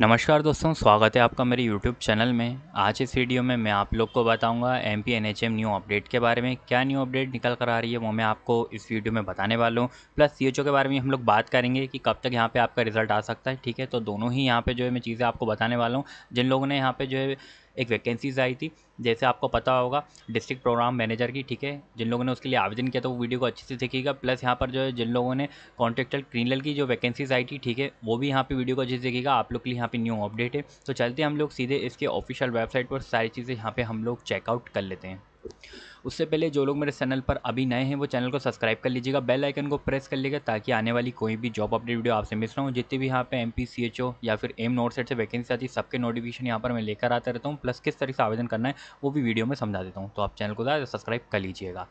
नमस्कार दोस्तों स्वागत है आपका मेरे YouTube चैनल में आज इस वीडियो में मैं आप लोग को बताऊंगा M P N H M new update के बारे में क्या न्यू अपडेट निकल कर आ रही है वो मैं आपको इस वीडियो में बताने वाला हूँ प्लस सी एच ओ के बारे में हम लोग बात करेंगे कि कब तक यहाँ पे आपका रिजल्ट आ सकता है ठीक है तो दोनों ही यहाँ पर जो है मैं चीज़ें आपको बताने वाला हूँ जिन लोगों ने यहाँ पर जो है एक वैकेंसीज आई थी जैसे आपको पता होगा डिस्ट्रिक्ट प्रोग्राम मैनेजर की ठीक है जिन लोगों ने उसके लिए आवेदन किया था वो वीडियो को अच्छे से देखिएगा प्लस यहाँ पर जो है जिन लोगों ने कॉन्ट्रेक्टर क्रिमिनल की जो वैकेंसीज आई थी ठीक है वो भी यहाँ पे वीडियो को अच्छे से देखिएगा आप लोग के लिए यहाँ पे न्यू अपडेट है तो चलते हम लोग सीधे इसके ऑफिशियल वेबसाइट पर सारी चीज़ें यहाँ पर हम लोग चेकआउट कर लेते हैं उससे पहले जो लोग मेरे चैनल पर अभी नए हैं वो चैनल को सब्सक्राइब कर लीजिएगा बेल आइकन को प्रेस कर लीजिएगा ताकि आने वाली कोई भी जॉब अपडेट वीडियो आपसे मिस रहा हूँ जितने भी यहाँ पे एम पी या फिर एम नोट सेट से वैकेंसी आती है सबके नोटिफिकेशन यहाँ पर मैं लेकर आता रहता हूँ प्लस किस तरीके से आवेदन करना है वो भी वीडियो में समझा देता हूँ तो आप चैनल को ज़्यादा सब्सक्राइब कर लीजिएगा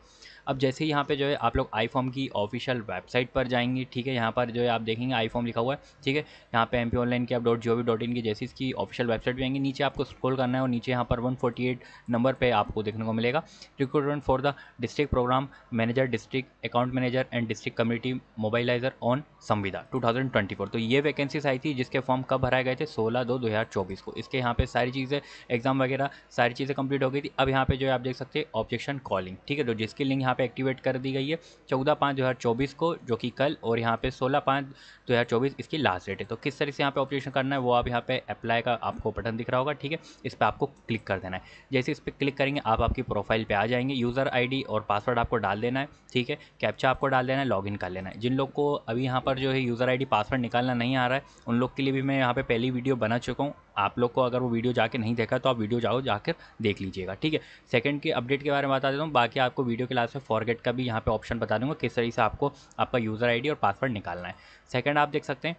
अब जैसे ही यहाँ पे जो है आप लोग आई फॉर्म की ऑफिशियल वेबसाइट पर जाएंगे ठीक है यहाँ पर जो है आप देखेंगे आई फॉर्म लिखा हुआ है ठीक है यहाँ पे एम पी ऑनलाइन की आप dot G O V dot in की जैसे इसकी ऑफिशियल वेबसाइट पर आएंगे नीचे आपको स्क्रॉल करना है और नीचे यहाँ पर वन फोर्टी एट नंबर पर आपको देखने को मिलेगा recruit student for the district programme manager district account manager and district community mobiliser on संविदा 2024 तो ये वैकेंसीज आई थी जिसके फॉर्म कब भराए गए थे 16 दो 2024 को इसके यहाँ पे सारी चीज़ें एग्जाम वगैरह सारी चीज़ें कंप्लीट हो गई थी अब यहाँ पे जो है आप देख सकते हैं ऑब्जेक्शन कॉलिंग ठीक है तो जिसकी लिंक यहाँ पे एक्टिवेट कर दी गई है चौदह पाँच दो को जो कि कल और यहाँ पे सोलह पाँच दो इसकी लास्ट डेट है तो किस तरह से यहाँ पे ऑब्जेक्शन करना है वो आप यहाँ पे अप्लाई का आपको बटन दिख रहा होगा ठीक है इस पर आपको क्लिक कर देना है जैसे इस पर क्लिक करेंगे आप आपकी प्रोफाइल पर आ जाएंगे करेंगे यूज़र आईडी और पासवर्ड आपको डाल देना है ठीक है कैप्चा आपको डाल देना है लॉगिन कर लेना है जिन लोग को अभी यहाँ पर जो है यूज़र आईडी पासवर्ड निकालना नहीं आ रहा है उन लोग के लिए भी मैं यहाँ पर पहली वीडियो बना चुका हूँ आप लोग को अगर वो वीडियो जाके नहीं देखा तो आप वीडियो जाओ जाकर देख लीजिएगा ठीक है सेकंड के अपडेट के बारे में बता देता हूँ बाकी आपको वीडियो के लास्ट में फॉरगेट का भी यहाँ पे ऑप्शन बता दूंगा किस तरीके से आपको आपका यूज़र आईडी और पासवर्ड निकालना है सेकंड आप देख सकते हैं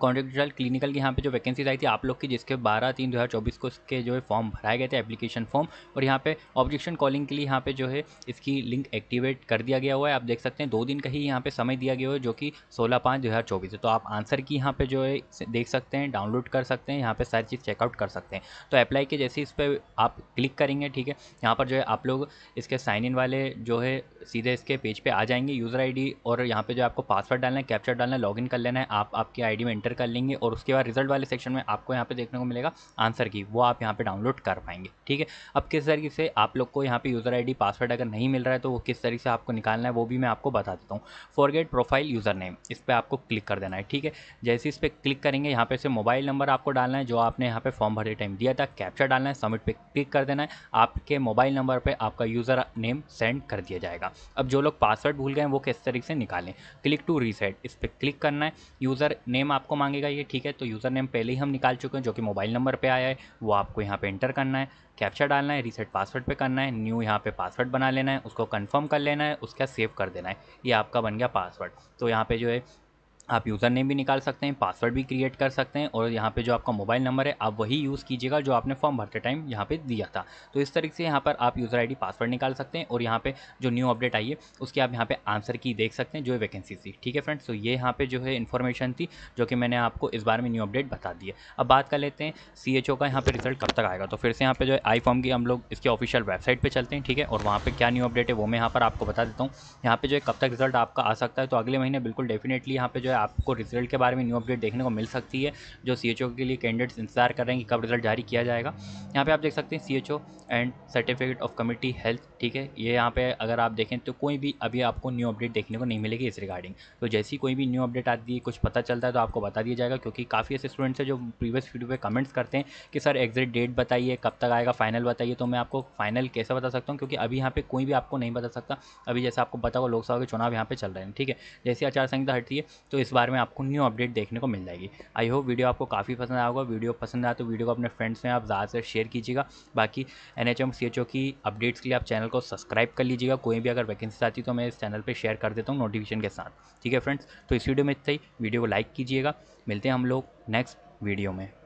कॉन्ट्रेक्चुअल क्लिनिकल की यहाँ पे जो वैकेंसीज आई थी आप लोग की जिसके 12 तीन 2024 को इसके जो है फॉर्म भराए गए थे एप्लीकेशन फॉर्म और यहाँ पे ऑब्जेक्शन कॉलिंग के लिए यहाँ पे जो है इसकी लिंक एक्टिवेट कर दिया गया हुआ है आप देख सकते हैं दो दिन का ही यहाँ पे समय दिया गया हुआ है जो कि सोलह पाँच दो हज़ार चौबीस है तो आप आंसर की यहाँ पर जो है देख सकते हैं डाउनलोड कर सकते हैं यहाँ पर सारी चीज़ चेकआउट कर सकते हैं तो अप्लाई के जैसे इस पर आप क्लिक करेंगे ठीक है यहाँ पर जो है आप लोग इसके साइन इन वाले जो है सीधे इसके पेज पर आ जाएंगे यूज़र आई और यहाँ पर जो आपको पासवर्ड डालना है कैप्चर डालना है लॉग कर लेना है आपकी आई में एंटर कर लेंगे और उसके बाद रिजल्ट वाले सेक्शन में आपको यहाँ पे देखने को मिलेगा आंसर की वो आप यहाँ पे डाउनलोड कर पाएंगे ठीक है अब किस तरीके से आप लोग को यहाँ पे यूज़र आईडी पासवर्ड अगर नहीं मिल रहा है तो वो किस तरीके से आपको निकालना है वो भी मैं आपको बता देता हूँ फॉरगेट प्रोफाइल यूज़र नेम इस पर आपको क्लिक कर देना है ठीक है जैसे इस पर क्लिक करेंगे यहाँ पे से मोबाइल नंबर आपको डालना है जो आपने यहाँ पे फॉर्म भरते टाइम दिया था कैप्चर डालना है सबमिट पर क्लिक कर देना है आपके मोबाइल नंबर पर आपका यूज़र नेम सेंड कर दिया जाएगा अब जो लोग पासवर्ड भूल गए वो किस तरीके से निकालें क्लिक टू रीसेट इस पर क्लिक करना है यूज़र नेम आप आपको मांगेगा ये ठीक है तो यूज़र नेम पहले ही हम निकाल चुके हैं जो कि मोबाइल नंबर पे आया है वो आपको यहाँ पे एंटर करना है कैप्चर डालना है रीसेट पासवर्ड पे करना है न्यू यहाँ पे पासवर्ड बना लेना है उसको कंफर्म कर लेना है उसका सेव कर देना है ये आपका बन गया पासवर्ड तो यहाँ पे जो है आप यूज़र नेम भी निकाल सकते हैं पासवर्ड भी क्रिएट कर सकते हैं और यहाँ पे जो आपका मोबाइल नंबर है आप वही यूज़ कीजिएगा जो आपने फॉर्म भरते टाइम यहाँ पे दिया था तो इस तरीके से यहाँ पर आप यूज़र आईडी पासवर्ड निकाल सकते हैं और यहाँ पे जो न्यू अपडेट आई है उसकी आप यहाँ पे आंसर की देख सकते हैं जो वैकेंसी थी ठीक है फ्रेंड्स तो ये यहाँ पर जो है इन्फॉर्मेशन थी जो कि मैंने आपको इस बार में न्यू अपडेट बता दी अब बात कर लेते हैं सी का यहाँ पर रिजल्ट कब तक आएगा तो फिर से यहाँ पर जो है आई फॉर्म की हम लोग इसके ऑफिशियल वेबसाइट पर चलते हैं ठीक है और वहाँ पर क्या न्यू अपडेट है वो मैं यहाँ पर आपको बता देता हूँ यहाँ पर जो है कब तक रिजल्ट आपका आ सकता है तो अगले महीने बिल्कुल डेफिनेटली यहाँ पर जो है आपको रिजल्ट के बारे में न्यू अपडेट देखने को मिल सकती है जो सी के लिए कैंडिडेट्स इंतजार कर रहे हैं कि कब रिजल्ट जारी किया जाएगा यहाँ पर आप देख सकते हैं C and certificate of committee health ठीक है ये यहाँ पर अगर आप देखें तो कोई भी अभी आपको न्यू अपडेट देखने को नहीं मिलेगी इस रिगार्डिंग तो जैसी कोई भी न्यू अपडेट आती है कुछ पता चलता है तो आपको बता दिया जाएगा क्योंकि काफ़ी ऐसे स्टूडेंट्स हैं जो प्रीवियस वीडियो पे कमेंट्स करते हैं कि सर एग्जैक्ट डेट बताइए कब तक आएगा फाइनल बताइए तो मैं आपको फाइनल कैसे बता सकता हूँ क्योंकि अभी यहाँ पे कोई भी आपको नहीं बता सकता अभी जैसे आपको बताओ हो लोकसभा के चुनाव यहाँ पे चल रहे हैं ठीक है जैसे आचार संहिता हटती है तो इस बारे में आपको न्यू अपडेट देखने को मिल जाएगी आई होप वीडियो आपको काफ़ी पसंद आया होगा वीडियो पसंद आया तो वीडियो को अपने फ्रेंड्स में आप ज़्यादा से शेयर कीजिएगा बाकी N H M C H O की अपडेट्स के लिए आप चैनल को सब्सक्राइब कर लीजिएगा कोई भी अगर वैकेंसी आती तो मैं इस चैनल पर शेयर कर देता हूँ नोटिफिकेशन के साथ ठीक है फ्रेंड्स तो इस वीडियो में इतना ही वीडियो को लाइक कीजिएगा मिलते हैं हम लोग नेक्स्ट वीडियो में